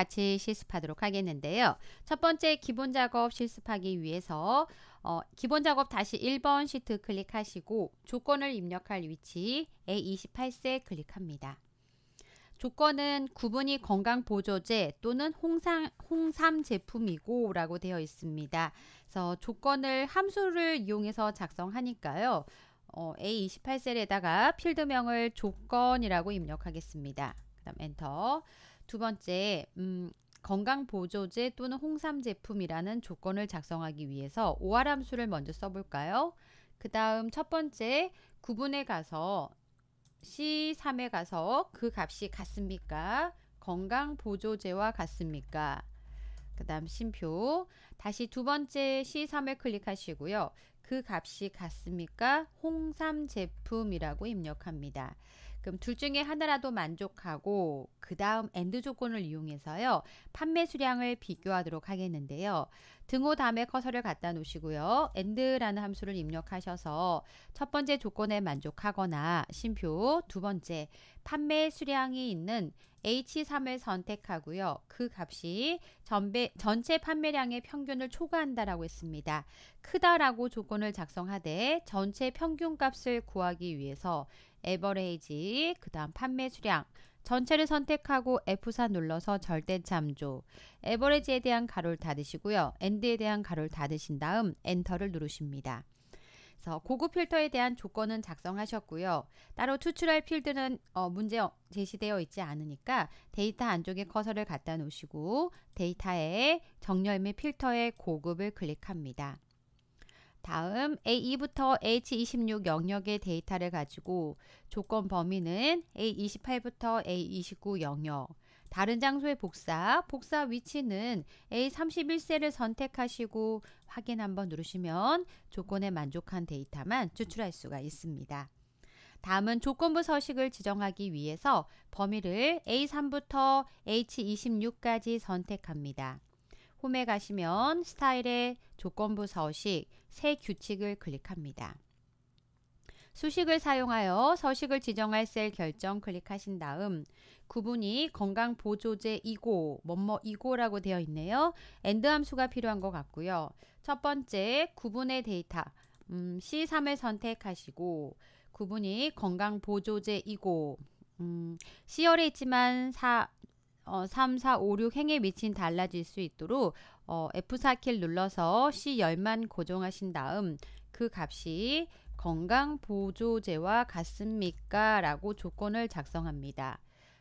같이 실습하도록 하겠는데요. 첫 번째 기본 작업 실습하기 위해서 어, 기본 작업 다시 1번 시트 클릭하시고 조건을 입력할 위치 A28세 클릭합니다. 조건은 구분이 건강보조제 또는 홍상, 홍삼 제품이고 라고 되어 있습니다. 그래서 조건을 함수를 이용해서 작성하니까요. 어, A28셀에다가 필드명을 조건이라고 입력하겠습니다. 그 다음 엔터 두 번째, 음, 건강보조제 또는 홍삼 제품이라는 조건을 작성하기 위해서 오하람수를 먼저 써볼까요? 그 다음 첫 번째 구분에 가서 C3에 가서 그 값이 같습니까? 건강보조제와 같습니까? 그 다음 심표 다시 두 번째 C3을 클릭하시고요. 그 값이 같습니까? 홍삼 제품이라고 입력합니다. 그럼 둘 중에 하나라도 만족하고 그 다음 엔드 조건을 이용해서요. 판매 수량을 비교하도록 하겠는데요. 등호 다음에 커서를 갖다 놓으시고요. 엔드라는 함수를 입력하셔서 첫 번째 조건에 만족하거나 심표 두 번째 판매 수량이 있는 H3을 선택하고요. 그 값이 전배, 전체 판매량의 평균을 초과한다라고 했습니다. 크다라고 조건을 작성하되 전체 평균값을 구하기 위해서 에버레이지, 그 다음 판매 수량, 전체를 선택하고 F4 눌러서 절대 참조, 에버레지에 대한 가로를 닫으시고요. 엔드에 대한 가로를 닫으신 다음 엔터를 누르십니다. 그래서 고급 필터에 대한 조건은 작성하셨고요. 따로 추출할 필드는 어, 문제 어, 제시되어 있지 않으니까 데이터 안쪽에 커서를 갖다 놓으시고 데이터에 정렬 및 필터의 고급을 클릭합니다. 다음 A2부터 H26 영역의 데이터를 가지고 조건 범위는 A28부터 A29 영역 다른 장소의 복사, 복사 위치는 A31셀을 선택하시고 확인 한번 누르시면 조건에 만족한 데이터만 추출할 수가 있습니다. 다음은 조건부 서식을 지정하기 위해서 범위를 A3부터 H26까지 선택합니다. 홈에 가시면 스타일의 조건부 서식, 새 규칙을 클릭합니다. 수식을 사용하여 서식을 지정할 셀 결정 클릭하신 다음 구분이 건강보조제 이고 뭐뭐 이고라고 되어 있네요. 엔드 함수가 필요한 것 같고요. 첫 번째 구분의 데이터 음, C3을 선택하시고 구분이 건강보조제 이고 음, C열에 있지만 4, 어, 3, 4, 5, 6 행에 미친 달라질 수 있도록 어, F4키를 눌러서 C 열만 고정하신 다음 그 값이 건강보조제와 같습니까? 라고 조건을 작성합니다.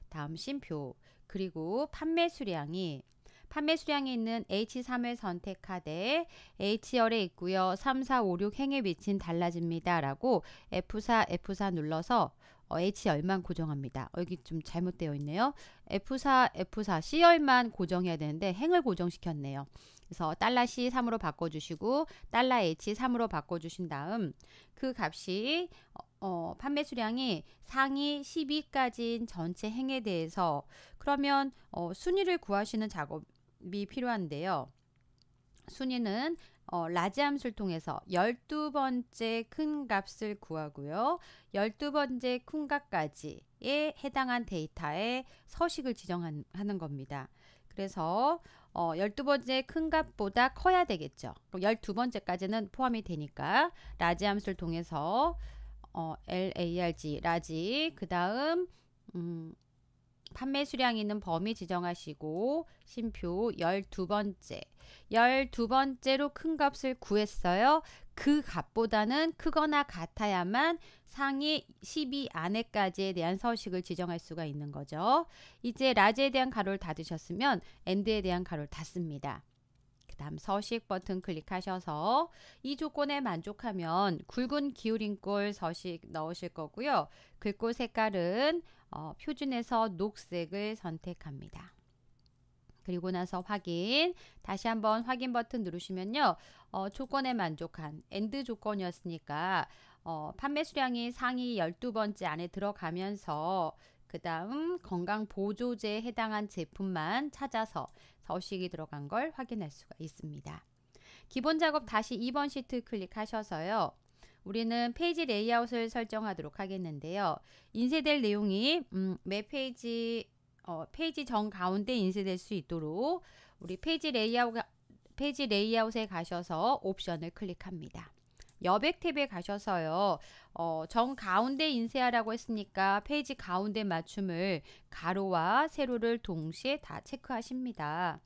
다음 심표 그리고 판매 수량이 판매 수량이 있는 H3을 선택하되 H열에 있고요. 3, 4, 5, 6 행에 미친 달라집니다. 라고 F4, F4 눌러서 어, H열만 고정합니다. 어, 여기 좀 잘못되어 있네요. F4, F4, C열만 고정해야 되는데 행을 고정시켰네요. 그래서 C 3으로 바꿔주시고 H 3으로 바꿔주신 다음 그 값이 어, 어 판매 수량이 상위 10위까지인 전체 행에 대해서 그러면 어, 순위를 구하시는 작업이 필요한데요. 순위는 어, 라지 함수를 통해서 열두 번째큰 값을 구하고요. 열두 번째큰 값까지에 해당한 데이터의 서식을 지정하는 겁니다. 그래서 어, 12번째 큰 값보다 커야 되겠죠. 12번째까지는 포함이 되니까 라지 함수를 통해서 어, larg, 라지 그 다음 음, 판매 수량이 있는 범위 지정하시고 심표 1 2 번째 열두 번째로큰 값을 구했어요. 그 값보다는 크거나 같아야만 상위 12 안에까지에 대한 서식을 지정할 수가 있는 거죠. 이제 라지에 대한 가로를 닫으셨으면 엔드에 대한 가로를 닫습니다. 그 다음 서식 버튼 클릭하셔서 이 조건에 만족하면 굵은 기울임골 서식 넣으실 거고요. 글꼴 색깔은 어, 표준에서 녹색을 선택합니다. 그리고 나서 확인 다시 한번 확인 버튼 누르시면요 어, 조건에 만족한 엔드 조건이었으니까 어, 판매 수량이 상위 12번째 안에 들어가면서 그 다음 건강보조제에 해당한 제품만 찾아서 서식이 들어간 걸 확인할 수가 있습니다. 기본 작업 다시 2번 시트 클릭하셔서요. 우리는 페이지 레이아웃을 설정하도록 하겠는데요. 인쇄될 내용이 음, 매 페이지 어, 페이지 전 가운데 인쇄될 수 있도록 우리 페이지 레이아웃 페이지 레이아웃에 가셔서 옵션을 클릭합니다. 여백 탭에 가셔서요. 어, 정 가운데 인쇄하라고 했으니까 페이지 가운데 맞춤을 가로와 세로를 동시에 다 체크하십니다.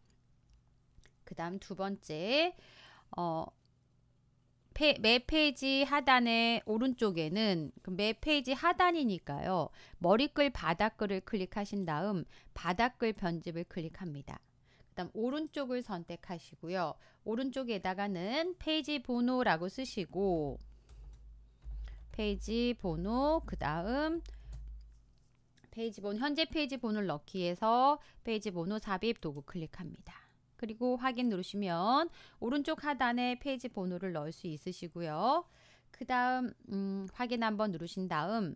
그 다음 두 번째 어, 페, 매 페이지 하단의 오른쪽에는 매 페이지 하단이니까요. 머리글 바닥글을 클릭하신 다음 바닥글 편집을 클릭합니다. 그 다음 오른쪽을 선택하시고요. 오른쪽에다가는 페이지 번호라고 쓰시고 페이지 번호 그 다음 페이지 번 현재 페이지 번호를 넣기에서 페이지 번호 삽입 도구 클릭합니다. 그리고 확인 누르시면 오른쪽 하단에 페이지 번호를 넣을 수 있으시고요. 그 다음 음, 확인 한번 누르신 다음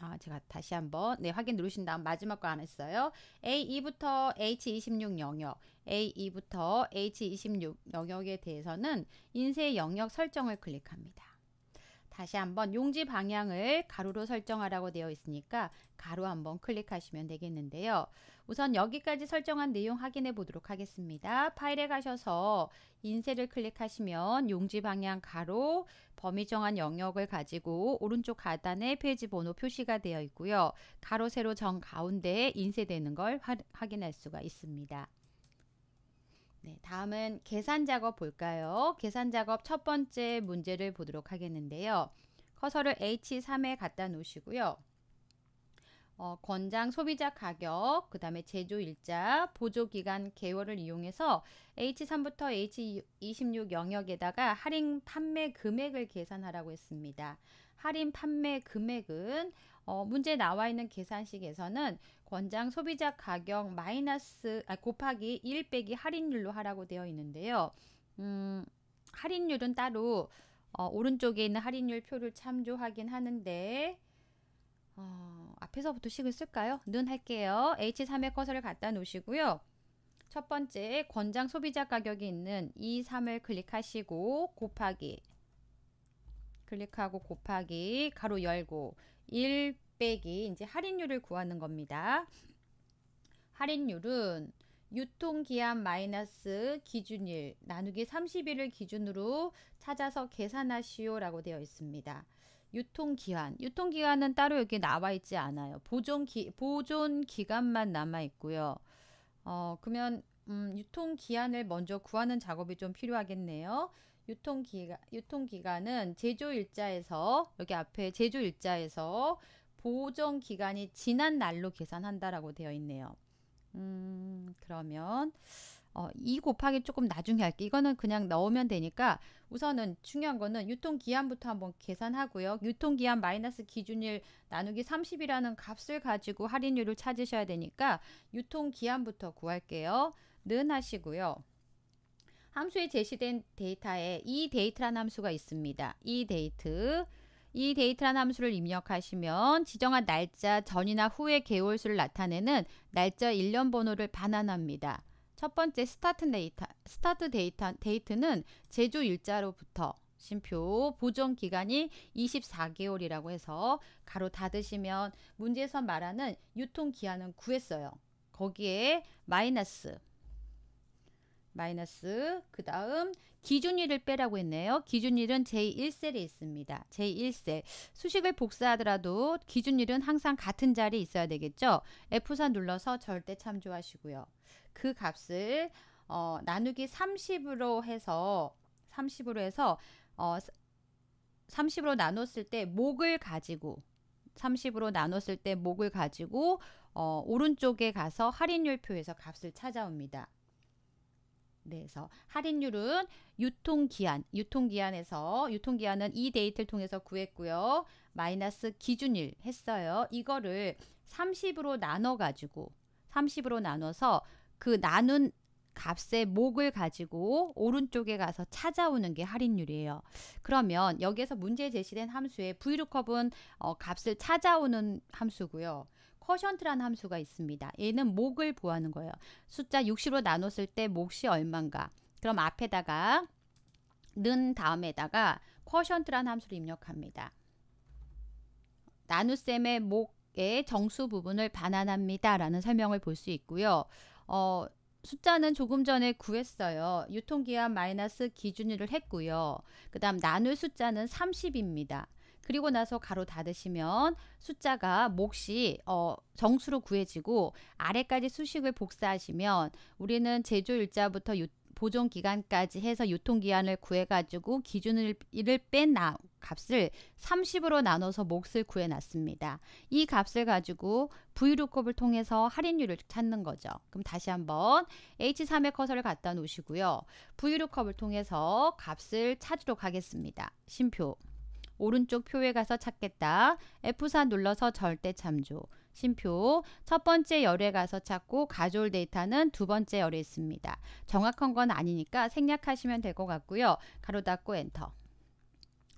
아 제가 다시 한번 네 확인 누르신 다음 마지막 거 안 했어요. A2부터 H26 영역 A2부터 H26 영역에 대해서는 인쇄 영역 설정을 클릭합니다. 다시 한번 용지 방향을 가로로 설정하라고 되어 있으니까 가로 한번 클릭하시면 되겠는데요. 우선 여기까지 설정한 내용 확인해 보도록 하겠습니다. 파일에 가셔서 인쇄를 클릭하시면 용지 방향 가로 범위 정한 영역을 가지고 오른쪽 하단에 페이지 번호 표시가 되어 있고요. 가로 세로 정 가운데에 인쇄되는 걸 확인할 수가 있습니다. 네, 다음은 계산 작업 볼까요? 계산 작업 첫 번째 문제를 보도록 하겠는데요. 커서를 H3에 갖다 놓으시고요. 어, 권장 소비자 가격, 그 다음에 제조 일자, 보조기간 개월을 이용해서 H3부터 H26 영역에다가 할인 판매 금액을 계산하라고 했습니다. 할인 판매 금액은 어, 문제 나와 있는 계산식에서는 권장 소비자 가격 마이너스 아, 곱하기 1 빼기 할인율로 하라고 되어 있는데요. 음, 할인율은 따로 어, 오른쪽에 있는 할인율 표를 참조하긴 하는데 어, 앞에서부터 식을 쓸까요? 눈 할게요. H3의 커서를 갖다 놓으시고요. 첫 번째 권장 소비자 가격이 있는 2, e 3을 클릭하시고 곱하기 클릭하고 곱하기 가로 열고 1 빼기 이제 할인율을 구하는 겁니다. 할인율은 유통기한 마이너스 기준일 나누기 30일을 기준으로 찾아서 계산하시오 라고 되어 있습니다. 유통기한, 유통기한은 따로 여기 나와 있지 않아요. 보존기, 보존기간만 남아 있고요. 어, 그러면 음, 유통기한을 먼저 구하는 작업이 좀 필요하겠네요. 유통기간, 유통기간은 제조일자에서 여기 앞에 제조일자에서 보정 기간이 지난 날로 계산한다라고 되어 있네요. 음, 그러면 어, 이 곱하기 조금 나중에 할게. 이거는 그냥 넣으면 되니까 우선은 중요한 거는 유통기한부터 한번 계산하고요. 유통기한 마이너스 기준일 나누기 30이라는 값을 가지고 할인율을 찾으셔야 되니까 유통기한부터 구할게요. 는 하시고요. 함수에 제시된 데이터에 이 데이트라는 함수가 있습니다. 이 데이트 이 데이트란 함수를 입력하시면 지정한 날짜 전이나 후의 개월수를 나타내는 날짜 일련 번호를 반환합니다. 첫 번째 스타트 데이터, 스타트 데이터, 데이트는 제조 일자로부터 심표 보존 기간이 24개월이라고 해서 가로 닫으시면 문제에서 말하는 유통 기한은 구했어요. 거기에 마이너스 마이너스 그 다음 기준일을 빼라고 했네요. 기준일은 제1셀에 있습니다. 제1셀. 수식을 복사하더라도 기준일은 항상 같은 자리에 있어야 되겠죠. F4 눌러서 절대 참조하시고요. 그 값을 어, 나누기 30으로 해서 30으로 해서 어, 30으로 나눴을 때 목을 가지고 30으로 나눴을 때 목을 가지고 어, 오른쪽에 가서 할인율표에서 값을 찾아옵니다. 그래서 할인율은 유통기한, 유통기한에서 유통기한은 이 데이트를 통해서 구했고요. 마이너스 기준일 했어요. 이거를 30으로 나눠 가지고 30으로 나눠서 그 나눈 값의 목을 가지고 오른쪽에 가서 찾아오는 게 할인율이에요. 그러면 여기에서 문제에 제시된 함수의 브이 o 컵은 어, 값을 찾아오는 함수고요. 퍼션트라는 함수가 있습니다. 얘는 목을 보하는 거예요. 숫자 60으로 나눴을 때 몫이 얼만가. 그럼 앞에다가 는 다음에다가 퍼션트라는 함수를 입력합니다. 나눗셈의 목의 정수 부분을 반환합니다. 라는 설명을 볼 수 있고요. 어, 숫자는 조금 전에 구했어요. 유통기한 마이너스 기준일을 했고요. 그 다음 나눌 숫자는 30입니다. 그리고 나서 가로 닫으시면 숫자가 몫이 어, 정수로 구해지고 아래까지 수식을 복사하시면 우리는 제조일자부터 보존 기간까지 해서 유통 기한을 구해 가지고 기준을 이를 뺀 나, 값을 30으로 나눠서 몫을 구해 놨습니다. 이 값을 가지고 브이 o o 을 통해서 할인율을 찾는 거죠. 그럼 다시 한번 H3의 커서를 갖다 놓으시고요. 브이 o o 을 통해서 값을 찾으러 가겠습니다. 심표 오른쪽 표에 가서 찾겠다. F4 눌러서 절대 참조. 심표 첫 번째 열에 가서 찾고 가져올 데이터는 두 번째 열에 있습니다. 정확한 건 아니니까 생략하시면 될 것 같고요. 가로 닫고 엔터.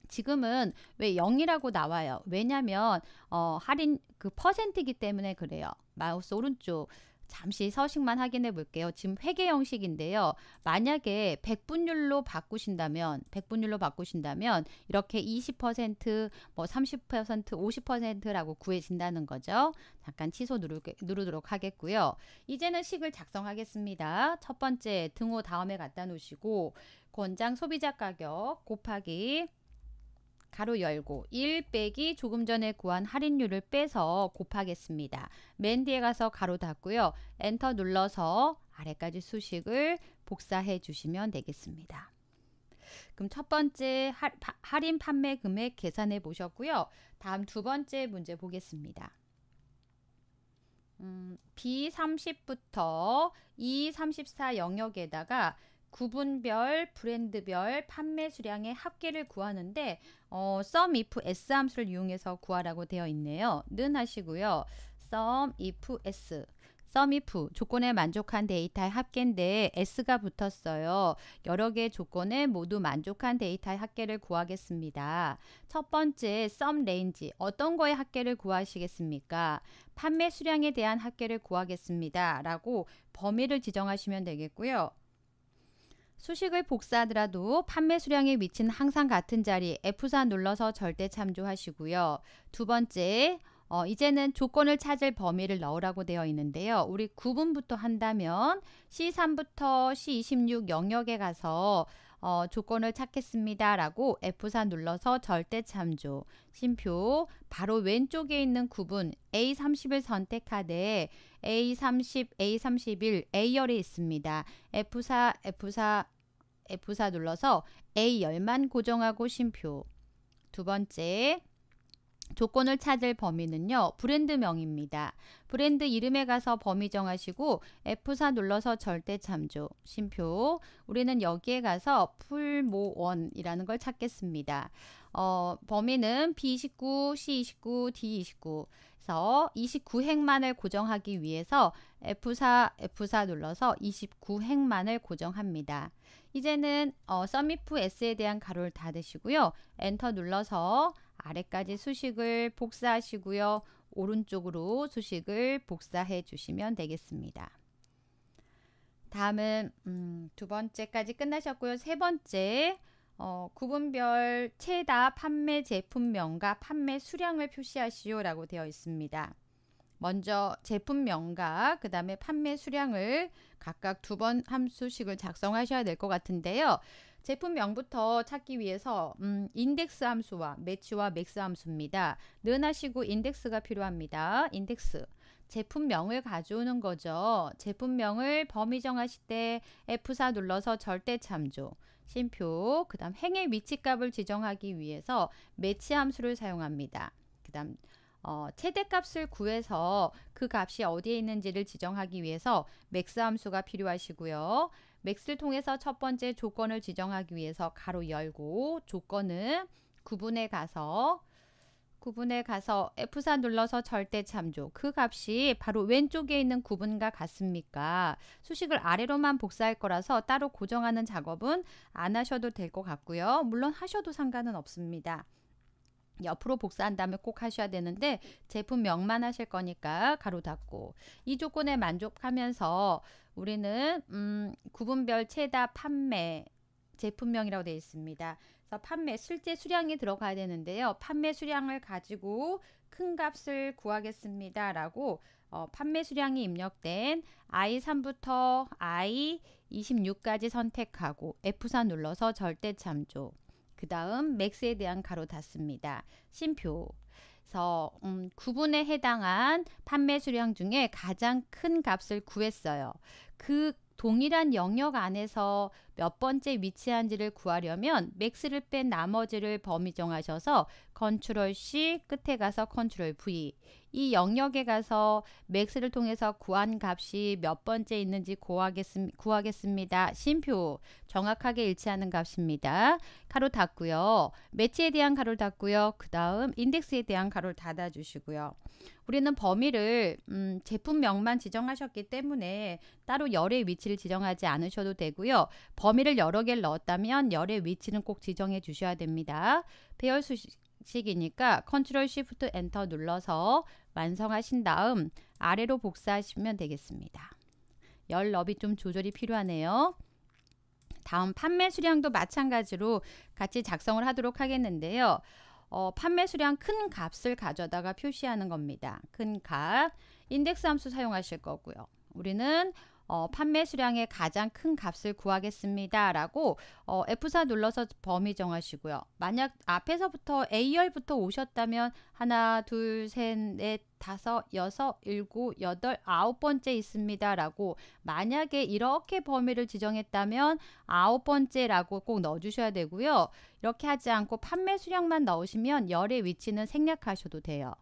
지금은 왜 0이라고 나와요? 왜냐면 어, 할인 그 퍼센트이기 때문에 그래요. 마우스 오른쪽 잠시 서식만 확인해 볼게요. 지금 회계 형식인데요. 만약에 백분율로 바꾸신다면 백분율로 바꾸신다면 이렇게 20%뭐 30% 50%라고 구해진다는 거죠. 잠깐 취소 누르게, 누르도록 하겠고요. 이제는 식을 작성하겠습니다. 첫 번째 등호 다음에 갖다 놓으시고 권장 소비자 가격 곱하기 가로 열고 1 빼기 조금 전에 구한 할인율을 빼서 곱하겠습니다. 맨 뒤에 가서 가로 닫고요. 엔터 눌러서 아래까지 수식을 복사해 주시면 되겠습니다. 그럼 첫 번째 할, 파, 할인 판매 금액 계산해 보셨고요. 다음 두 번째 문제 보겠습니다. 음, B30부터 E34 영역에다가 구분별, 브랜드별, 판매 수량의 합계를 구하는데 어, sum, if, s 함수를 이용해서 구하라고 되어 있네요. 는 하시고요. sum, if, s sum, if 조건에 만족한 데이터의 합계인데 s가 붙었어요. 여러 개의 조건에 모두 만족한 데이터의 합계를 구하겠습니다. 첫 번째 sum range 어떤 거의 합계를 구하시겠습니까? 판매 수량에 대한 합계를 구하겠습니다. 라고 범위를 지정하시면 되겠고요. 수식을 복사하더라도 판매 수량의 위치는 항상 같은 자리 F4 눌러서 절대 참조하시고요. 두 번째, 어, 이제는 조건을 찾을 범위를 넣으라고 되어 있는데요. 우리 구분부터 한다면 C3부터 C26 영역에 가서 어, 조건을 찾겠습니다라고 F4 눌러서 절대 참조 심표 바로 왼쪽에 있는 구분 A30을 선택하되 A30, A31, A열이 있습니다. F4, F4, F4 눌러서 A열만 고정하고 심표 두 번째 조건을 찾을 범위는요. 브랜드명입니다. 브랜드 이름에 가서 범위 정하시고 F4 눌러서 절대 참조, 심표 우리는 여기에 가서 풀모원이라는 걸 찾겠습니다. 어, 범위는 b 1 9 C29, D29 서 29행만을 고정하기 위해서 F4, F4 눌러서 29행만을 고정합니다. 이제는 어, 서미프 S에 대한 가로를 닫으시고요. 엔터 눌러서 아래까지 수식을 복사하시고요. 오른쪽으로 수식을 복사해 주시면 되겠습니다. 다음은 음, 두 번째까지 끝나셨고요. 세 번째 어, 구분별 최다 판매 제품명과 판매 수량을 표시하시오 라고 되어 있습니다. 먼저 제품명과 그 다음에 판매 수량을 각각 두 번 함수식을 작성하셔야 될 것 같은데요. 제품명부터 찾기 위해서 음, 인덱스 함수와 매치와 맥스 함수입니다. 는 하시고 인덱스가 필요합니다. 인덱스. 제품명을 가져오는 거죠. 제품명을 범위 정하실 때 F4 눌러서 절대 참조, 심표, 그 다음 행의 위치값을 지정하기 위해서 매치 함수를 사용합니다. 그 다음 어, 최대값을 구해서 그 값이 어디에 있는지를 지정하기 위해서 맥스 함수가 필요하시고요. 맥스를 통해서 첫 번째 조건을 지정하기 위해서 가로 열고 조건은 구분에 가서 구분에 가서 F4 눌러서 절대 참조 그 값이 바로 왼쪽에 있는 구분과 같습니까? 수식을 아래로만 복사할 거라서 따로 고정하는 작업은 안 하셔도 될 것 같고요. 물론 하셔도 상관은 없습니다. 옆으로 복사한 다음에 꼭 하셔야 되는데 제품명만 하실 거니까 가로 닫고 이 조건에 만족하면서 우리는 음, 구분별 체다 판매 제품명이라고 되어 있습니다. 그래서 판매 실제 수량이 들어가야 되는데요. 판매 수량을 가지고 큰 값을 구하겠습니다. 라고 어, 판매 수량이 입력된 I3부터 I26까지 선택하고 F4 눌러서 절대 참조 그 다음 맥스에 대한 가로 닫습니다. 심표 그래서 음, 9분에 해당한 판매 수량 중에 가장 큰 값을 구했어요. 그 동일한 영역 안에서 몇 번째 위치한지를 구하려면 맥스를 뺀 나머지를 범위 정하셔서 컨트롤 C 끝에 가서 컨트롤 V 이 영역에 가서 맥스를 통해서 구한 값이 몇 번째 있는지 구하겠습, 구하겠습니다. 심표 정확하게 일치하는 값입니다. 가로 닫고요. 매치에 대한 가로를 닫고요. 그 다음 인덱스에 대한 가로를 닫아주시고요. 우리는 범위를 음, 제품명만 지정하셨기 때문에 따로 열의 위치를 지정하지 않으셔도 되고요. 범위를 여러 개를 넣었다면 열의 위치는 꼭 지정해 주셔야 됩니다. 배열 수식이니까 컨트롤 쉬프트 엔터 눌러서 완성하신 다음 아래로 복사하시면 되겠습니다. 열 너비 좀 조절이 필요하네요. 다음 판매 수량도 마찬가지로 같이 작성을 하도록 하겠는데요. 어, 판매 수량 큰 값을 가져다가 표시하는 겁니다. 큰 값, 인덱스 함수 사용하실 거고요. 우리는 어, 판매 수량의 가장 큰 값을 구하겠습니다. 라고 어, F4 눌러서 범위 정하시고요. 만약 앞에서부터 A열부터 오셨다면 하나, 둘, 셋, 넷, 다섯, 여섯, 일곱, 여덟, 아홉 번째 있습니다. 라고 만약에 이렇게 범위를 지정했다면 아홉 번째라고 꼭 넣어주셔야 되고요. 이렇게 하지 않고 판매 수량만 넣으시면 열의 위치는 생략하셔도 돼요.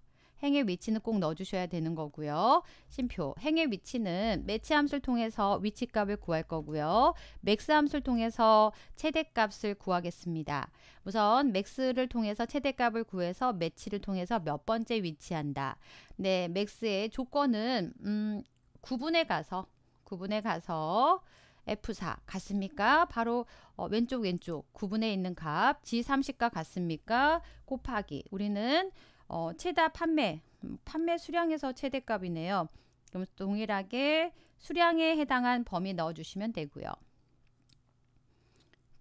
행의 위치는 꼭 넣어주셔야 되는 거고요. 심표, 행의 위치는 매치 함수를 통해서 위치값을 구할 거고요. 맥스 함수를 통해서 최대값을 구하겠습니다. 우선 맥스를 통해서 최대값을 구해서 매치를 통해서 몇 번째 위치한다. 네, 맥스의 조건은 음, 구분에 가서 구분에 가서 F4 같습니까? 바로 어, 왼쪽 왼쪽 구분에 있는 값 G30과 같습니까? 곱하기 우리는 어, 최다 판매, 음, 판매 수량에서 최대값이네요. 그럼 동일하게 수량에 해당한 범위 넣어주시면 되고요.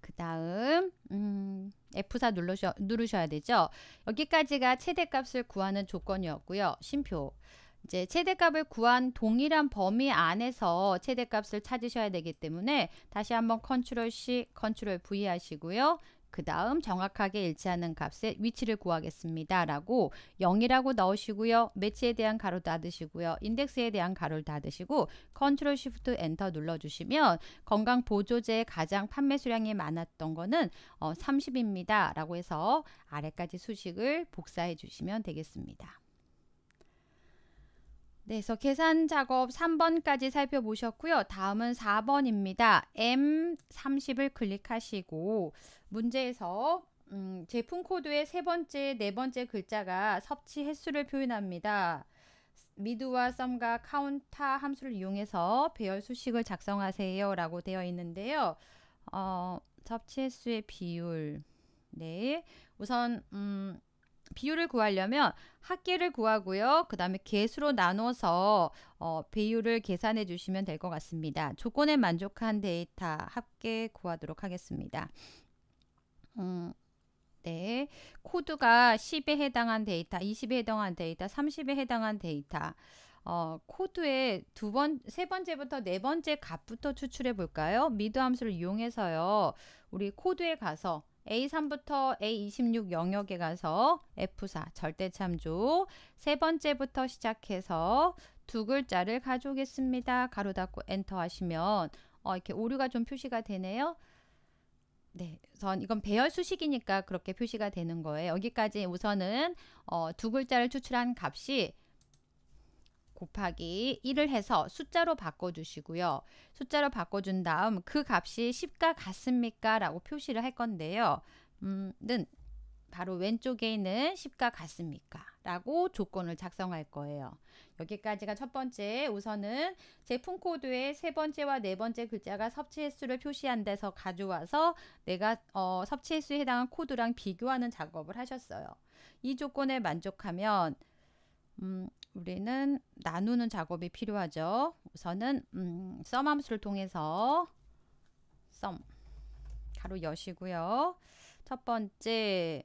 그 다음 음, F4 누르셔, 누르셔야 되죠. 여기까지가 최대값을 구하는 조건이었고요. 심표. 이제 최대값을 구한 동일한 범위 안에서 최대값을 찾으셔야 되기 때문에 다시 한번 컨트롤 C, 컨트롤 V 하시고요. 그 다음 정확하게 일치하는 값의 위치를 구하겠습니다. 라고 0이라고 넣으시고요. 매치에 대한 가로 닫으시고요. 인덱스에 대한 가로를 닫으시고 컨트롤 쉬프트 엔터 눌러주시면 건강보조제의 가장 판매 수량이 많았던 거는 어, 30입니다. 라고 해서 아래까지 수식을 복사해 주시면 되겠습니다. 네, 그래서 계산 작업 3번까지 살펴보셨고요. 다음은 4번입니다. M30을 클릭하시고 문제에서 음, 제품 코드의 세 번째, 네 번째 글자가 섭취 횟수를 표현합니다. 미드와 썸과 카운타 함수를 이용해서 배열 수식을 작성하세요 라고 되어 있는데요. 어, 섭취 횟수의 비율 네, 우선 음, 비율을 구하려면 합계를 구하고요. 그 다음에 개수로 나눠서 어, 비율을 계산해 주시면 될 것 같습니다. 조건에 만족한 데이터 합계 구하도록 하겠습니다. 음, 네. 코드가 10에 해당한 데이터, 20에 해당한 데이터, 30에 해당한 데이터 어, 코드의 두 번, 세 번째부터 네 번째 값부터 추출해 볼까요? 미드 함수를 이용해서요. 우리 코드에 가서 A3부터 A26 영역에 가서 F4 절대참조 세 번째부터 시작해서 두 글자를 가져오겠습니다. 가로 닫고 엔터 하시면 어, 이렇게 오류가 좀 표시가 되네요. 네, 우선 이건 배열 수식이니까 그렇게 표시가 되는 거예요. 여기까지 우선은 어, 두 글자를 추출한 값이 곱하기 1을 해서 숫자로 바꿔주시고요. 숫자로 바꿔준 다음 그 값이 10과 같습니까? 라고 표시를 할 건데요. 음, 는 바로 왼쪽에 있는 10과 같습니까? 라고 조건을 작성할 거예요. 여기까지가 첫 번째 우선은 제품 코드의 세 번째와 네 번째 글자가 섭취횟수를 표시한 데서 가져와서 내가 어, 섭취횟수에 해당한 코드랑 비교하는 작업을 하셨어요. 이 조건에 만족하면 음, 우리는 나누는 작업이 필요하죠. 우선은 음, 썸 함수를 통해서 썸 가로 여시고요. 첫 번째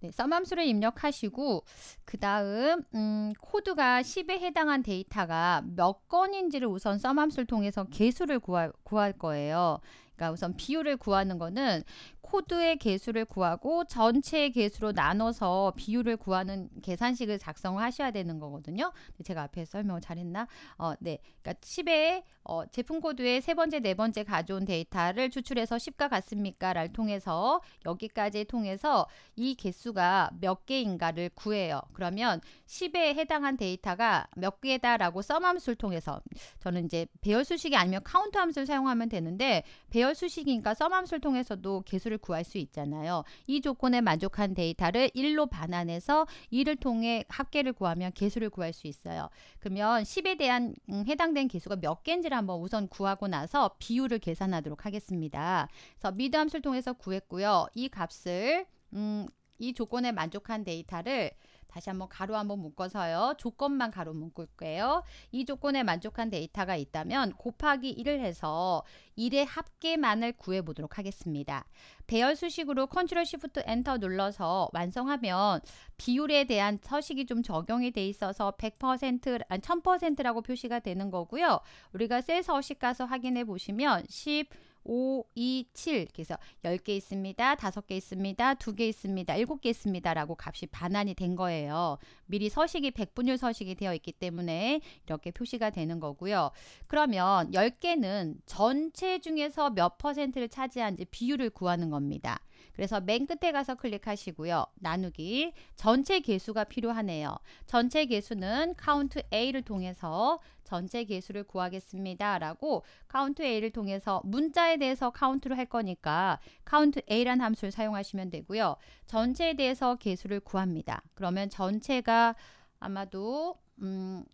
네, 썸 함수를 입력하시고 그 다음 음, 코드가 10에 해당한 데이터가 몇 건인지를 우선 썸 함수를 통해서 개수를 구할, 구할 거예요. 그러니까 우선 비율을 구하는 거는 코드의 개수를 구하고 전체 개수로 나눠서 비율을 구하는 계산식을 작성을 하셔야 되는 거거든요. 제가 앞에 설명을 잘했나? 어, 네. 그러니까 1 0에 어, 제품 코드의 세 번째, 네 번째 가져온 데이터를 추출해서 10과 같습니까? 를 통해서 여기까지 통해서 이 개수가 몇 개인가를 구해요. 그러면 10에 해당한 데이터가 몇 개다라고 썸함수를 통해서 저는 이제 배열 수식이 아니면 카운트 함수를 사용하면 되는데 배열 개별 수식이니까 썸함수를 통해서도 개수를 구할 수 있잖아요. 이 조건에 만족한 데이터를 1로 반환해서 2를 통해 합계를 구하면 개수를 구할 수 있어요. 그러면 10에 대한 음, 해당된 개수가 몇 개인지를 한번 우선 구하고 나서 비율을 계산하도록 하겠습니다. 그래서 미드 함수를 통해서 구했고요. 이 값을 음, 이 조건에 만족한 데이터를 다시 한번 가로 한번 묶어서요. 조건만 가로 묶을게요. 이 조건에 만족한 데이터가 있다면 곱하기 1을 해서 1의 합계만을 구해보도록 하겠습니다. 배열 수식으로 컨트롤 시프트 엔터 눌러서 완성하면 비율에 대한 서식이 좀 적용이 돼 있어서 100%아 1000%라고 표시가 되는 거고요. 우리가 셀 서식 가서 확인해 보시면 10 5, 2, 7 그래서 10개 있습니다. 5개 있습니다. 2개 있습니다. 7개 있습니다. 라고 값이 반환이 된 거예요. 미리 서식이 백분율 서식이 되어 있기 때문에 이렇게 표시가 되는 거고요. 그러면 10개는 전체 중에서 몇 퍼센트를 차지하는지 비율을 구하는 겁니다. 그래서 맨 끝에 가서 클릭하시고요. 나누기 전체 개수가 필요하네요. 전체 개수는 count A를 통해서 전체 개수를 구하겠습니다. 라고 카운트 n t a를 통해서 문자에 대해서 카운트를 할 거니까 카운트 n t a란 함수를 사용하시면 되고요. 전체에 대해서 개수를 구합니다. 그러면 전체가 아마도 음,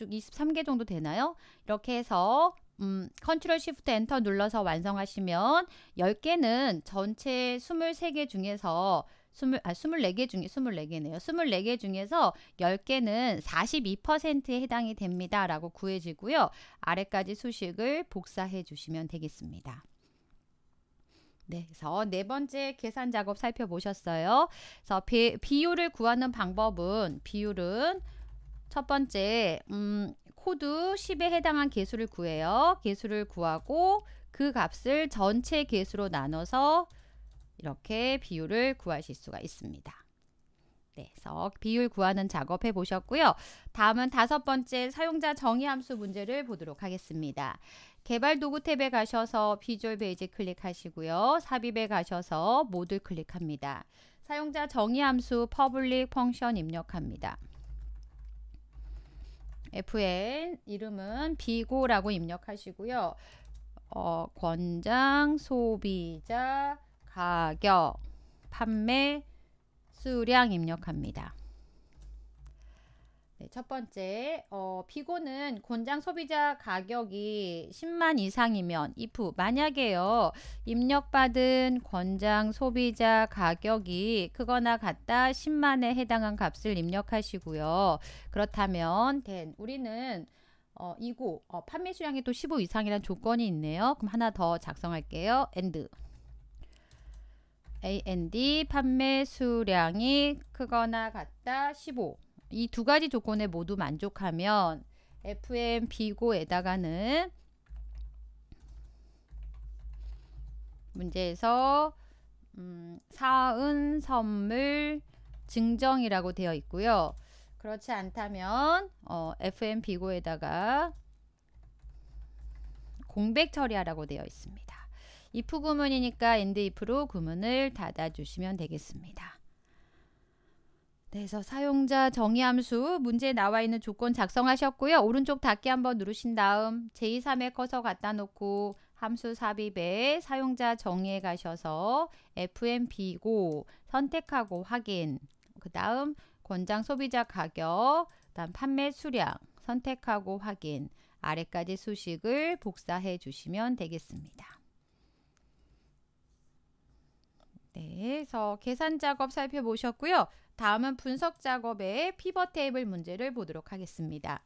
23개 정도 되나요? 이렇게 해서 음, 컨트롤 쉬프트 엔터 눌러서 완성하시면 10개는 전체 23개 중에서 20, 아, 24개 중에 24개네요. 24개 중에서 10개는 42%에 해당이 됩니다. 라고 구해지고요. 아래까지 수식을 복사해 주시면 되겠습니다. 네, 그래서 네 번째 계산 작업 살펴보셨어요. 그래서 비, 비율을 구하는 방법은 비율은 첫 번째 음, 코드 10에 해당한 개수를 구해요. 개수를 구하고 그 값을 전체 개수로 나눠서 이렇게 비율을 구하실 수가 있습니다. 네, 그래서 비율 구하는 작업해 보셨고요. 다음은 다섯 번째 사용자 정의 함수 문제를 보도록 하겠습니다. 개발 도구 탭에 가셔서 비주얼 베이직 클릭하시고요. 삽입에 가셔서 모듈 클릭합니다. 사용자 정의 함수 퍼블릭 펑션 입력합니다. FN 이름은 비고라고 입력하시고요. 어, 권장, 소비자, 가격, 판매, 수량 입력합니다. 네, 첫 번째, 어, 피고는 권장 소비자 가격이 10만 이상이면 if 만약에요. 입력받은 권장 소비자 가격이 크거나 같다 10만에 해당한 값을 입력하시고요. 그렇다면 then 우리는 어, 이고 어, 판매 수량이 또 15 이상이란 조건이 있네요. 그럼 하나 더 작성할게요. and AND 판매 수량이 크거나 같다 15. 이 두 가지 조건에 모두 만족하면 FM 비고에다가는 문제에서 음, 사은 선물 증정이라고 되어 있고요. 그렇지 않다면 어, FM 비고에다가 공백 처리하라고 되어 있습니다. if 구문이니까 and if로 구문을 닫아주시면 되겠습니다. 네, 그래서 사용자 정의 함수 문제에 나와 있는 조건 작성하셨고요. 오른쪽 닫기 한번 누르신 다음 제2, 3의 커서 갖다 놓고 함수 삽입에 사용자 정의에 가셔서 FM 비고 선택하고 확인 그 다음 권장 소비자 가격 그 다음 판매 수량 선택하고 확인 아래까지 수식을 복사해 주시면 되겠습니다. 네, 그래서 계산 작업 살펴보셨고요. 다음은 분석 작업의 피벗 테이블 문제를 보도록 하겠습니다.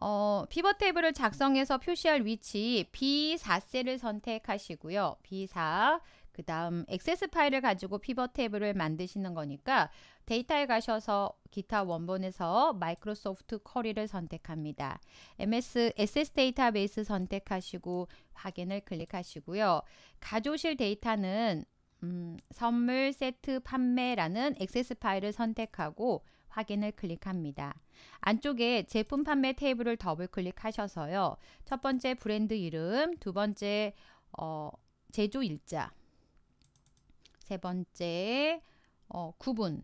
어, 피벗 테이블을 작성해서 표시할 위치 B4셀을 선택하시고요. B4 그 다음 액세스 파일을 가지고 피벗 테이블을 만드시는 거니까 데이터에 가셔서 기타 원본에서 마이크로소프트 쿼리를 선택합니다. MS SS 데이터베이스 선택하시고 확인을 클릭하시고요. 가져오실 데이터는 음, 선물 세트 판매라는 액세스 파일을 선택하고 확인을 클릭합니다. 안쪽에 제품 판매 테이블을 더블 클릭하셔서요. 첫 번째 브랜드 이름, 두 번째 어, 제조 일자, 세 번째 어, 구분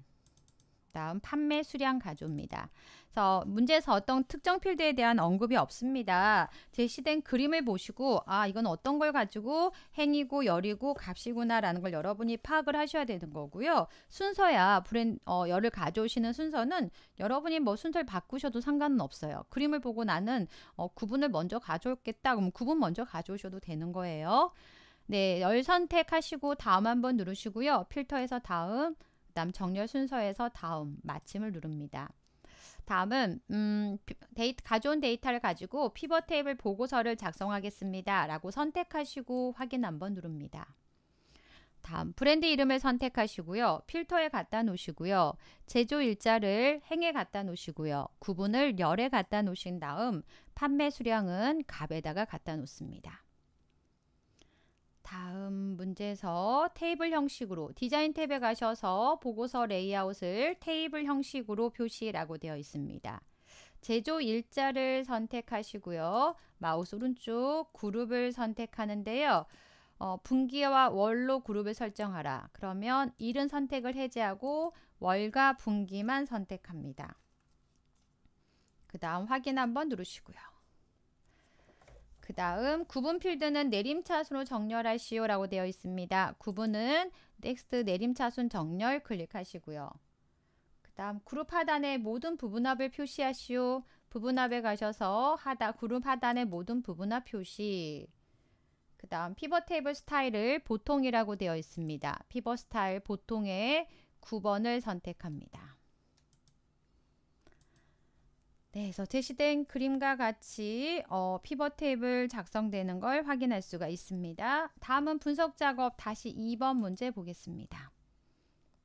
다음 판매 수량 가조입니다. 그래서 문제에서 어떤 특정 필드에 대한 언급이 없습니다. 제시된 그림을 보시고 아 이건 어떤 걸 가지고 행이고 열이고 값이구나라는 걸 여러분이 파악을 하셔야 되는 거고요. 순서야 브랜 어, 열을 가져오시는 순서는 여러분이 뭐 순서를 바꾸셔도 상관은 없어요. 그림을 보고 나는 어, 구분을 먼저 가져오겠다그러면 구분 먼저 가져오셔도 되는 거예요. 네, 열 선택하시고 다음 한번 누르시고요. 필터에서 다음, 그다음 정렬 순서에서 다음, 마침을 누릅니다. 다음은 음, 데이터, 가져온 데이터를 가지고 피벗 테이블 보고서를 작성하겠습니다. 라고 선택하시고 확인 한번 누릅니다. 다음 브랜드 이름을 선택하시고요. 필터에 갖다 놓으시고요. 제조 일자를 행에 갖다 놓으시고요. 구분을 열에 갖다 놓으신 다음 판매 수량은 값에다가 갖다 놓습니다. 다음 문제에서 테이블 형식으로 디자인 탭에 가셔서 보고서 레이아웃을 테이블 형식으로 표시라고 되어 있습니다. 제조 일자를 선택하시고요. 마우스 오른쪽 그룹을 선택하는데요. 어, 분기와 월로 그룹을 설정하라. 그러면 일은 선택을 해제하고 월과 분기만 선택합니다. 그 다음 확인 한번 누르시고요. 그 다음 구분 필드는 내림차순으로 정렬하시오 라고 되어 있습니다. 구분은 넥스트 내림차순 정렬 클릭하시고요. 그 다음 그룹 하단에 모든 부분합을 표시하시오. 부분합에 가셔서 하단 그룹 하단에 모든 부분합 표시 그 다음 피벗 테이블 스타일을 보통이라고 되어 있습니다. 피벗 스타일 보통에 9번을 선택합니다. 네, 그래서 제시된 그림과 같이 어, 피벗 테이블 작성되는 걸 확인할 수가 있습니다. 다음은 분석 작업 다시 2번 문제 보겠습니다.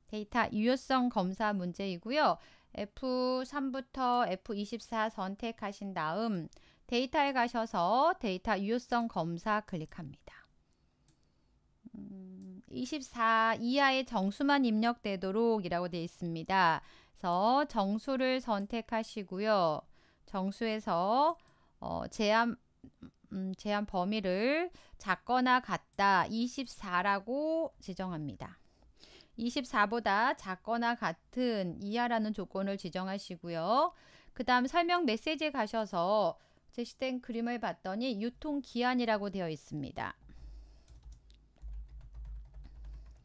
데이터 유효성 검사 문제이고요. F3부터 F24 선택하신 다음 데이터에 가셔서 데이터 유효성 검사 클릭합니다. 음, 24 이하의 정수만 입력되도록 이라고 되어 있습니다. 중서 정수를 선택하시고요. 정수에서 어, 제한 음, 제한 범위를 작거나 같다 24라고 지정합니다. 24보다 작거나 같은 이하라는 조건을 지정하시고요. 그 다음 설명 메시지에 가셔서 제시된 그림을 봤더니 유통기한이라고 되어 있습니다.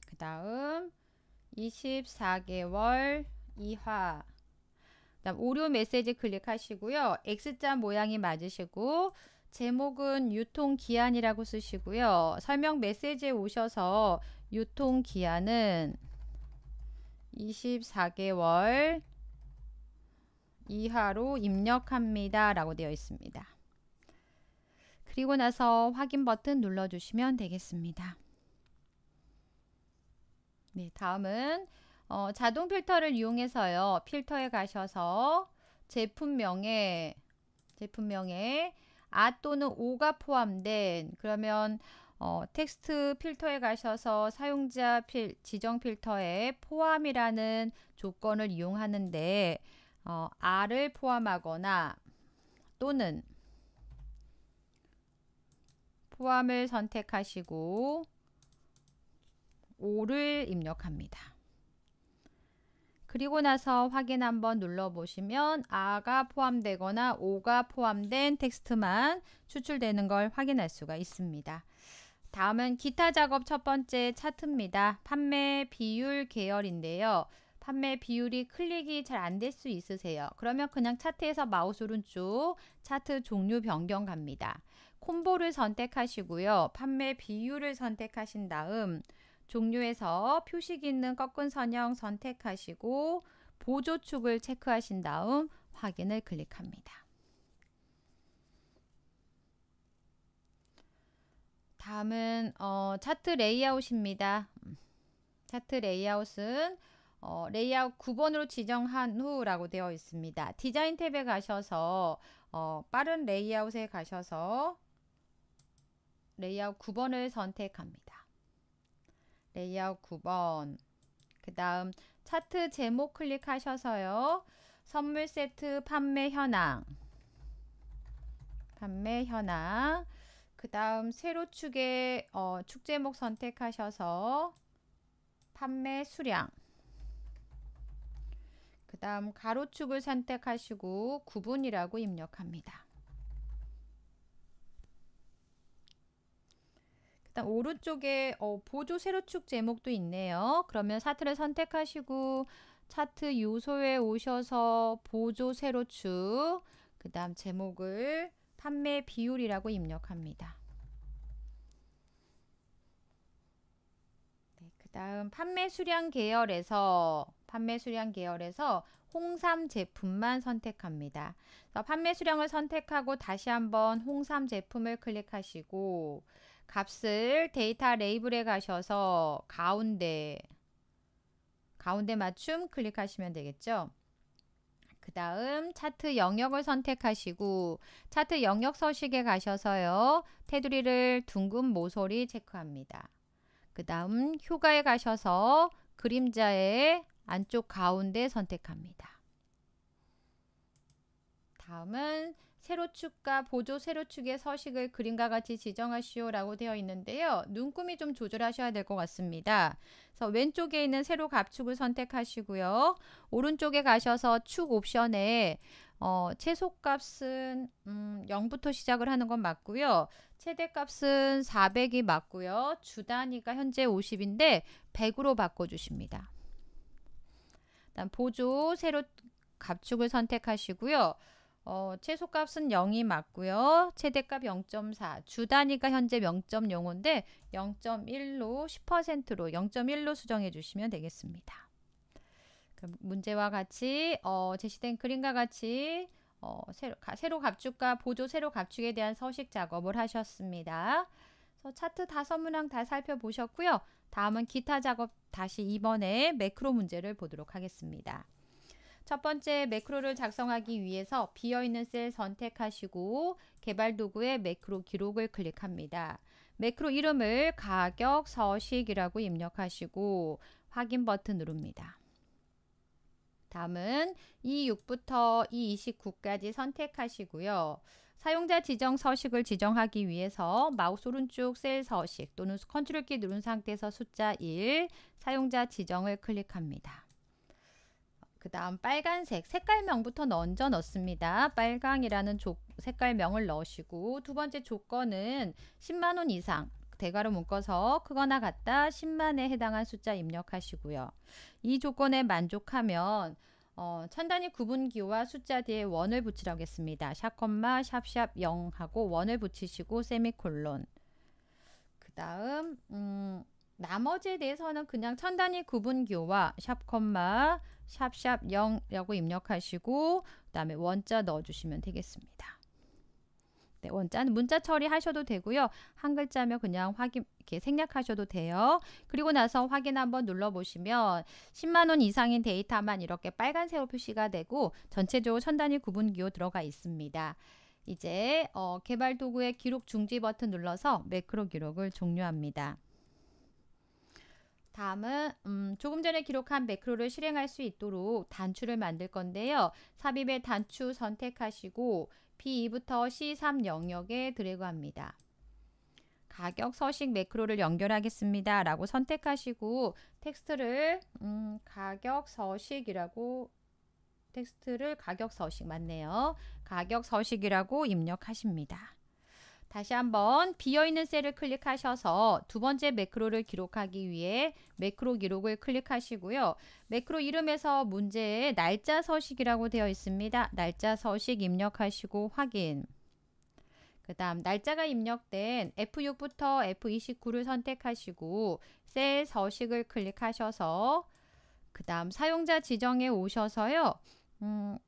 그 다음 24개월 이화 그다음 오류 메시지 클릭하시고요. X자 모양이 맞으시고 제목은 유통기한이라고 쓰시고요. 설명 메시지에 오셔서 유통기한은 24개월 이하로 입력합니다. 라고 되어 있습니다. 그리고 나서 확인 버튼 눌러주시면 되겠습니다. 네, 다음은 어, 자동 필터를 이용해서요. 필터에 가셔서 제품명에 제품명에 아 또는 오가 포함된 그러면 어, 텍스트 필터에 가셔서 사용자 필, 지정 필터에 포함이라는 조건을 이용하는데 어, R을 포함하거나 또는 포함을 선택하시고 5를 입력합니다. 그리고 나서 확인 한번 눌러보시면 아가 포함되거나 오가 포함된 텍스트만 추출되는 걸 확인할 수가 있습니다. 다음은 기타 작업 첫 번째 차트입니다. 판매 비율 계열인데요. 판매 비율이 클릭이 잘 안 될 수 있으세요. 그러면 그냥 차트에서 마우스 오른쪽 차트 종류 변경 갑니다. 콤보를 선택하시고요. 판매 비율을 선택하신 다음 종류에서 표식 있는 꺾은 선형 선택하시고 보조축을 체크하신 다음 확인을 클릭합니다. 다음은 어, 차트 레이아웃입니다. 음, 차트 레이아웃은 어, 레이아웃 9번으로 지정한 후라고 되어 있습니다. 디자인 탭에 가셔서 어, 빠른 레이아웃에 가셔서 레이아웃 9번을 선택합니다. 레이아웃 9번 그 다음 차트 제목 클릭하셔서요. 선물 세트 판매 현황 판매 현황 그 다음 세로축에 어, 축제목 선택하셔서 판매 수량 그 다음 가로축을 선택하시고 구분이라고 입력합니다. 일단 오른쪽에 어, 보조 세로축 제목도 있네요. 그러면 차트를 선택하시고 차트 요소에 오셔서 보조 세로축 그 다음 제목을 판매 비율이라고 입력합니다. 네, 그 다음 판매 수량 계열에서 판매 수량 계열에서 홍삼 제품만 선택합니다. 판매 수량을 선택하고 다시 한번 홍삼 제품을 클릭하시고 값을 데이터 레이블에 가셔서 가운데 가운데 맞춤 클릭하시면 되겠죠. 그 다음 차트 영역을 선택하시고 차트 영역 서식에 가셔서요. 테두리를 둥근 모서리 체크합니다. 그 다음 효과에 가셔서 그림자의 안쪽 가운데 선택합니다. 다음은 세로축과 보조 세로축의 서식을 그림과 같이 지정하시오라고 되어 있는데요. 눈금이 좀 조절하셔야 될 것 같습니다. 그래서 왼쪽에 있는 세로 갑축을 선택하시고요. 오른쪽에 가셔서 축 옵션에 어, 최소값은 음, 0부터 시작을 하는 건 맞고요. 최대값은 400이 맞고요. 주 단위가 현재 50인데 100으로 바꿔주십니다. 보조 세로 갑축을 선택하시고요. 어, 최소값은 0이 맞고요. 최대값 0.4. 주 단위가 현재 0.05인데 0.1로 10%로 0.1로 수정해 주시면 되겠습니다. 그럼 문제와 같이 어, 제시된 그림과 같이 어, 새로, 가, 새로 값축과 보조 새로 값축에 대한 서식 작업을 하셨습니다. 그래서 차트 다섯 문항 다 살펴보셨고요. 다음은 기타 작업 다시 이번에 매크로 문제를 보도록 하겠습니다. 첫 번째 매크로를 작성하기 위해서 비어있는 셀 선택하시고 개발 도구의 매크로 기록을 클릭합니다. 매크로 이름을 가격 서식이라고 입력하시고 확인 버튼 누릅니다. 다음은 E6부터 E29까지 선택하시고요. 사용자 지정 서식을 지정하기 위해서 마우스 오른쪽 셀 서식 또는 컨트롤 키 누른 상태에서 숫자 1 사용자 지정을 클릭합니다. 그 다음 빨간색 색깔명부터 먼저 넣습니다. 빨강이라는 조, 색깔명을 넣으시고 두 번째 조건은 10만원 이상 대괄호 묶어서 크거나 같다 10만에 해당한 숫자 입력하시고요. 이 조건에 만족하면 어, 천단위 구분기와 숫자 뒤에 원을 붙이라고 했습니다. 샵콤마 샵샵 0 하고 원을 붙이시고 세미콜론 그 다음 음, 나머지에 대해서는 그냥 천단위 구분기와 샵콤마 샵샵 0이라고 입력하시고 그 다음에 원자 넣어주시면 되겠습니다. 네, 원자는 문자 처리하셔도 되고요. 한 글자며 그냥 확인 이렇게 생략하셔도 돼요. 그리고 나서 확인 한번 눌러보시면 10만원 이상인 데이터만 이렇게 빨간색으로 표시가 되고 전체적으로 천단위 구분기호 들어가 있습니다. 이제 어, 개발 도구의 기록 중지 버튼 눌러서 매크로 기록을 종료합니다. 다음은 음, 조금 전에 기록한 매크로를 실행할 수 있도록 단추를 만들 건데요. 삽입의 단추 선택하시고 B2부터 C3 영역에 드래그합니다. 가격 서식 매크로를 연결하겠습니다. 라고 선택하시고 텍스트를 음, 가격 서식이라고 텍스트를 가격 서식 맞네요. 가격 서식이라고 입력하십니다. 다시 한번 비어있는 셀을 클릭하셔서 두 번째 매크로를 기록하기 위해 매크로 기록을 클릭하시고요. 매크로 이름에서 문제에 날짜 서식이라고 되어 있습니다. 날짜 서식 입력하시고 확인. 그 다음 날짜가 입력된 F6부터 F29를 선택하시고 셀 서식을 클릭하셔서 그 다음 사용자 지정에 오셔서요. 음,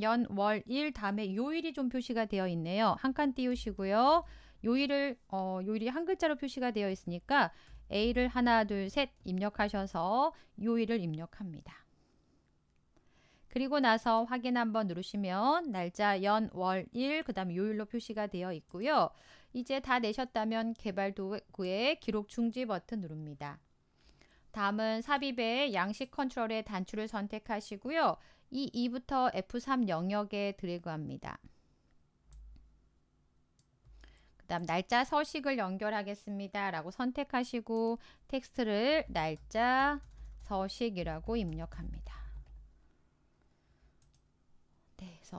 연, 월, 일 다음에 요일이 좀 표시가 되어 있네요. 한 칸 띄우시고요. 요일을 어, 요일이 한 글자로 표시가 되어 있으니까 A를 하나, 둘, 셋 입력하셔서 요일을 입력합니다. 그리고 나서 확인 한번 누르시면 날짜, 연, 월, 일, 그 다음 요일로 표시가 되어 있고요. 이제 다 내셨다면 개발 도구의 기록 중지 버튼 누릅니다. 다음은 삽입의 양식 컨트롤의 단추를 선택하시고요. 이 2부터 F3 영역에 드래그합니다. 그 다음 날짜 서식을 연결하겠습니다. 라고 선택하시고 텍스트를 날짜 서식이라고 입력합니다.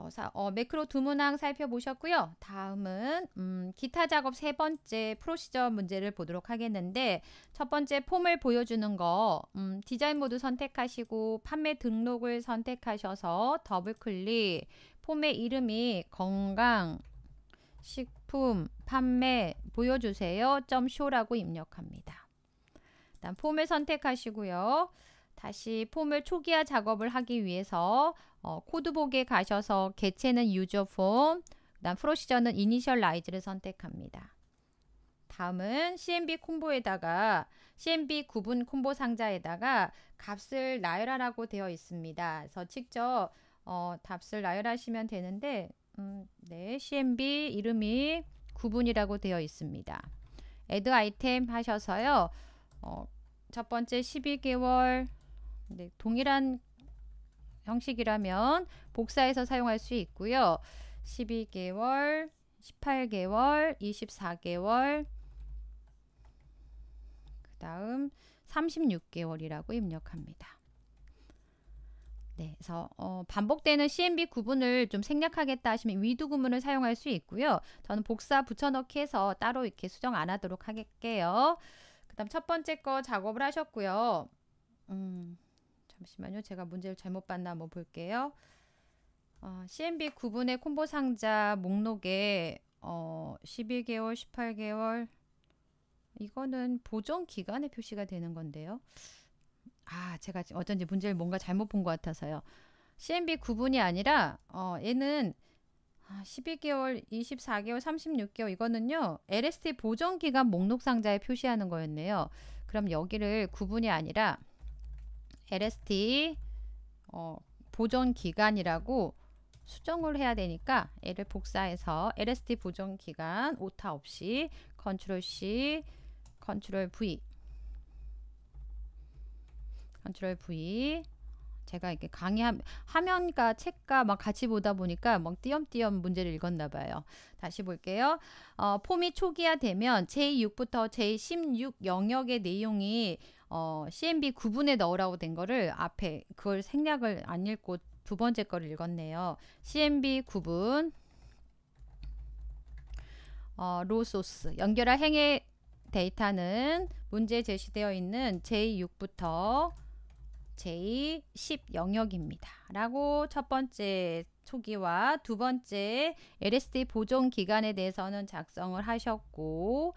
그래서 사, 어, 매크로 두 문항 살펴보셨고요. 다음은 음, 기타 작업 세 번째 프로시저 문제를 보도록 하겠는데 첫 번째 폼을 보여주는 거 음, 디자인 모드 선택하시고 판매 등록을 선택하셔서 더블클릭 폼의 이름이 건강 식품 판매 보여주세요. 점쇼라고 입력합니다. 일단 폼을 선택하시고요. 다시 폼을 초기화 작업을 하기 위해서 어, 코드복에 가셔서 개체는 유저 폼, 그다음 프로시저는 이니셜 라이즈를 선택합니다. 다음은 CMB 콤보에다가 CMB 구분 콤보 상자에다가 값을 나열하라고 되어 있습니다. 그래서 직접 어, 값을 나열하시면 되는데 음, 네, CMB 이름이 구분이라고 되어 있습니다. add 아이템 하셔서요. 어, 첫 번째 12개월 네, 동일한 형식이라면 복사해서 사용할 수 있고요. 12개월, 18개월, 24개월, 그 다음 36개월이라고 입력합니다. 네, 그래서 어, 반복되는 CMB 구분을 좀 생략하겠다 하시면 위드 구문을 사용할 수 있고요. 저는 복사 붙여넣기 해서 따로 이렇게 수정 안 하도록 하겠게요. 그 다음 첫 번째 거 작업을 하셨고요. 음. 잠시만요. 제가 문제를 잘못 봤나 한번 볼게요. 어, CMB 9분의 콤보 상자 목록에 어, 12개월, 18개월 이거는 보정 기간에 표시가 되는 건데요. 아, 제가 어쩐지 문제를 뭔가 잘못 본 것 같아서요. CMB 9분이 아니라 어, 얘는 12개월, 아, 24개월, 36개월 이거는요. LST 보정 기간 목록 상자에 표시하는 거였네요. 그럼 여기를 9분이 아니라 LST 어, 보존 기간이라고 수정을 해야 되니까 얘를 복사해서 LST 보존 기간 오타 없이 컨트롤 C, 컨트롤 V, 컨트롤 V 제가 이렇게 강의 화면과 책과 막 같이 보다 보니까 막 띄엄띄엄 문제를 읽었나 봐요. 다시 볼게요. 어, 폼이 초기화되면 제6부터 제16 영역의 내용이 어, CMB 구분에 넣으라고 된 거를 앞에 그걸 생략을 안 읽고 두 번째 거를 읽었네요. CMB 9분 어, 로소스 연결할 행의 데이터는 문제 제시되어 있는 J6부터 J10 영역입니다. 라고 첫 번째 초기와 두 번째 LSD 보존 기간에 대해서는 작성을 하셨고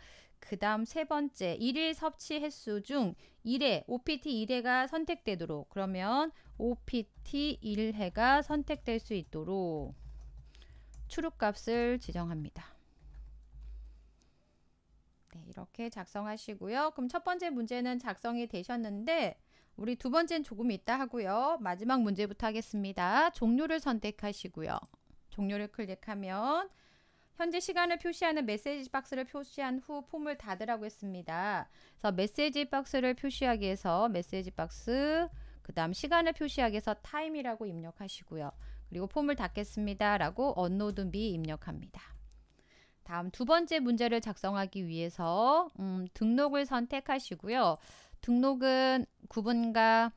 그 다음 세 번째, 1일 섭취 횟수 중 1회, OPT 1회가 선택되도록 그러면 OPT 1회가 선택될 수 있도록 출입값을 지정합니다. 네, 이렇게 작성하시고요. 그럼 첫 번째 문제는 작성이 되셨는데 우리 두 번째는 조금 있다 하고요. 마지막 문제부터 하겠습니다. 종료를 선택하시고요. 종료를 클릭하면 현재 시간을 표시하는 메시지 박스를 표시한 후 폼을 닫으라고 했습니다. 그래서 메시지 박스를 표시하기 위해서 메시지 박스 그 다음 시간을 표시하기 위해서 타임이라고 입력하시고요. 그리고 폼을 닫겠습니다. 라고 언노드 미 입력합니다. 다음 두 번째 문제를 작성하기 위해서 음, 등록을 선택하시고요. 등록은 구분과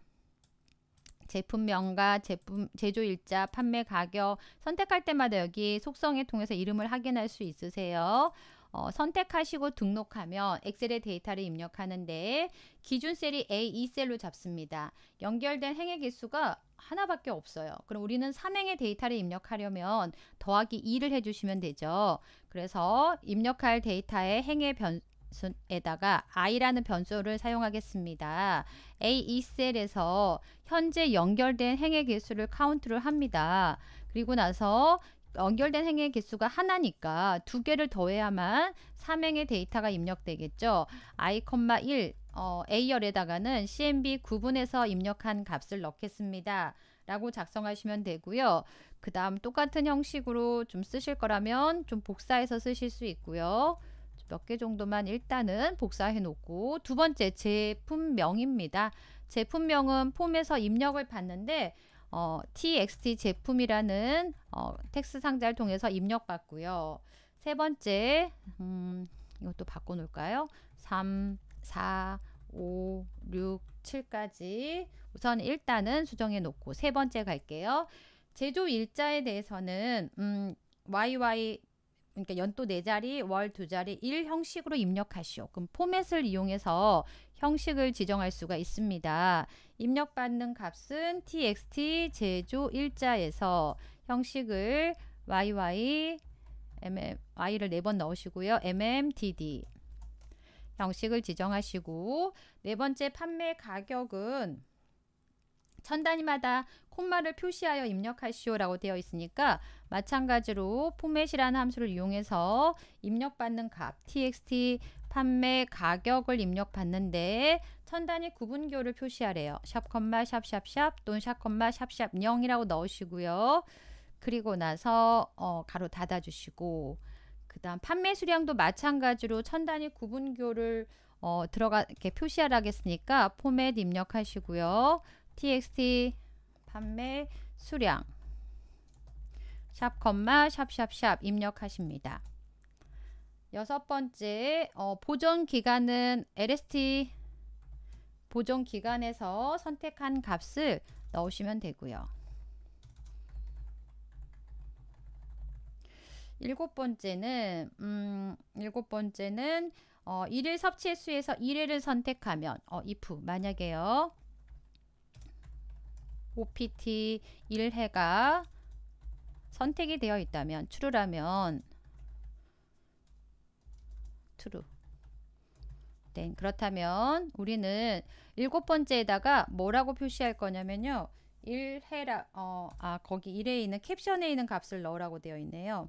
제품명과 제품 제조일자, 판매 가격 선택할 때마다 여기 속성에 통해서 이름을 확인할 수 있으세요. 어, 선택하시고 등록하면 엑셀의 데이터를 입력하는데 기준 셀이 A2셀로 e 잡습니다. 연결된 행의 개수가 하나밖에 없어요. 그럼 우리는 3행의 데이터를 입력하려면 더하기 2를 해주시면 되죠. 그래서 입력할 데이터의 행의 변, 변수에다가 i라는 변수를 사용하겠습니다. A2 e 셀에서 현재 연결된 행의 개수를 카운트를 합니다. 그리고 나서 연결된 행의 개수가 하나니까 두 개를 더해야만 3행의 데이터가 입력되겠죠. i, 1 어, A열에다가는 CMB 구분해서 입력한 값을 넣겠습니다. 라고 작성하시면 되고요. 그 다음 똑같은 형식으로 좀 쓰실 거라면 좀 복사해서 쓰실 수 있고요. 몇개 정도만 일단은 복사해 놓고 두 번째 제품명입니다. 제품명은 폼에서 입력을 받는데 어, txt 제품이라는 어, 텍스 상자를 통해서 입력받고요. 세 번째 음, 이것도 바꿔놓을까요? 3, 4, 5, 6, 7까지 우선 일단은 수정해 놓고 세 번째 갈게요. 제조 일자에 대해서는 음, YY 그러니까 연도 네자리 월 두자리일 형식으로 입력하시오. 그럼 포맷을 이용해서 형식을 지정할 수가 있습니다. 입력받는 값은 txt 제조 일자에서 형식을 yy mm, y를 네 번 넣으시고요. mmdd 형식을 지정하시고 네 번째 판매 가격은 천 단위마다 콤마를 표시하여 입력하시오라고 되어 있으니까 마찬가지로 포맷이라는 함수를 이용해서 입력받는 값 txt 판매 가격을 입력받는데 천 단위 구분교를 표시하래요. 샵 콤마 샵샵샵 또는 샵 콤마 샵샵 0이라고 넣으시고요. 그리고 나서 어, 가로 닫아주시고 그 다음 판매 수량도 마찬가지로 천 단위 구분교를 어, 들어가 이렇게 표시하라 겠으니까 포맷 입력하시고요. txt 판매 수량 샵컴마 샵샵샵 입력하십니다. 여섯 번째 어, 보존 기간은 LST 보존 기간에서 선택한 값을 넣으시면 되고요. 일곱 번째는 음, 일곱 번째는 어, 1일 섭취 수에서 1일을 선택하면 어, if 만약에요. OPT 1회가 선택이 되어 있다면 true라면 true 네, 그렇다면 우리는 일곱 번째에다가 뭐라고 표시할 거냐면요. 1회라 어, 아 거기 1에 있는 캡션에 있는 값을 넣으라고 되어 있네요.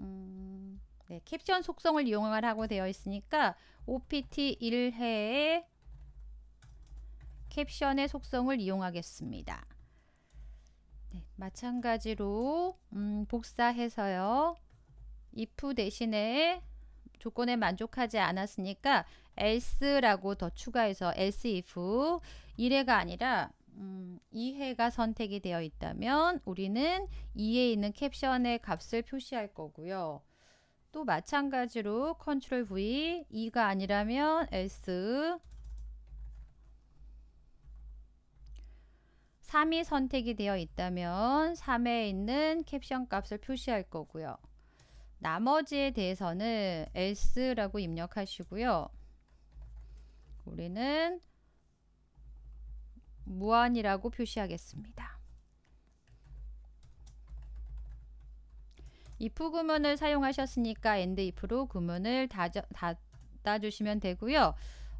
음, 네, 캡션 속성을 이용하라고 되어 있으니까 opt 1회에 캡션의 속성을 이용하겠습니다. 네, 마찬가지로 음, 복사해서요. if 대신에 조건에 만족하지 않았으니까 else라고 더 추가해서 else if 이래가 아니라 음, 이해가 선택이 되어 있다면 우리는 이에 있는 캡션의 값을 표시할 거고요. 또 마찬가지로 컨트롤 V 이가 아니라면 else 3이 선택이 되어 있다면 3에 있는 캡션 값을 표시할 거고요. 나머지에 대해서는 else라고 입력하시고요. 우리는 무한이라고 표시하겠습니다. if 구문을 사용하셨으니까 and if로 구문을 닫아, 닫아주시면 되고요.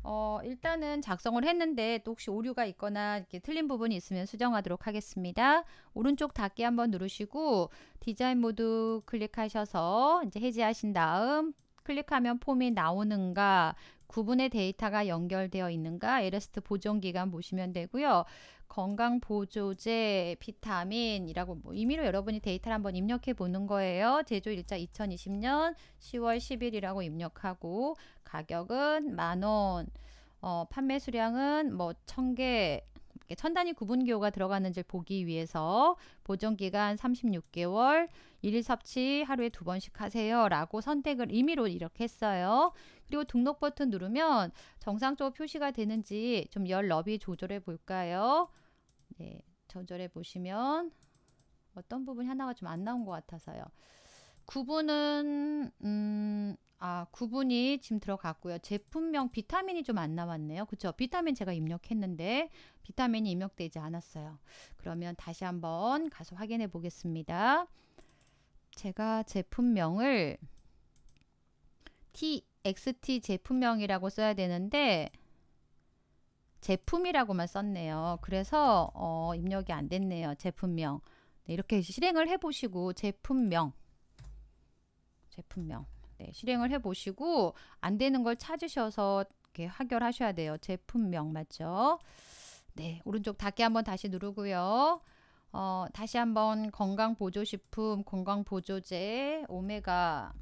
어, 일단은 작성을 했는데 또 혹시 오류가 있거나 이렇게 틀린 부분이 있으면 수정하도록 하겠습니다. 오른쪽 닫기 한번 누르시고 디자인 모드 클릭하셔서 이제 해제하신 다음 클릭하면 폼이 나오는가 구분의 데이터가 연결되어 있는가 에레스트 보존기간 보시면 되고요. 건강보조제, 비타민이라고 뭐 임의로 여러분이 데이터를 한번 입력해 보는 거예요. 제조일자 2020년 10월 10일이라고 입력하고 가격은 만원, 어, 판매 수량은 뭐 천개 천단위 구분기호가 들어가는지 보기 위해서 보존기간 36개월 일일 섭취 하루에 두 번씩 하세요 라고 선택을 임의로 이렇게 했어요 그리고 등록 버튼 누르면 정상적으로 표시가 되는지 좀열 너비 조절해 볼까요 네 조절해 보시면 어떤 부분이 하나가 좀 안 나온 것 같아서요 구분은 음 아, 구분이 지금 들어갔고요. 제품명 비타민이 좀 안 나왔네요. 그쵸? 비타민 제가 입력했는데 비타민이 입력되지 않았어요. 그러면 다시 한번 가서 확인해 보겠습니다. 제가 제품명을 TXT 제품명이라고 써야 되는데 제품이라고만 썼네요. 그래서 어, 입력이 안 됐네요. 제품명. 네, 이렇게 실행을 해보시고 제품명 제품명 네, 실행을 해보시고 안 되는 걸 찾으셔서 이렇게 하결하셔야 돼요. 제품명 맞죠? 네, 오른쪽 닫기 한번 다시 누르고요. 어, 다시 한번 건강보조식품, 건강보조제, 오메가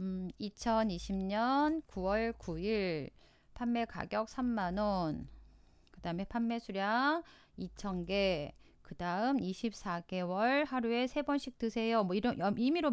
음, 2020년 9월 9일 판매 가격 3만원 그 다음에 판매 수량 2,000개 그 다음 24개월 하루에 3번씩 드세요. 뭐 이런 임의로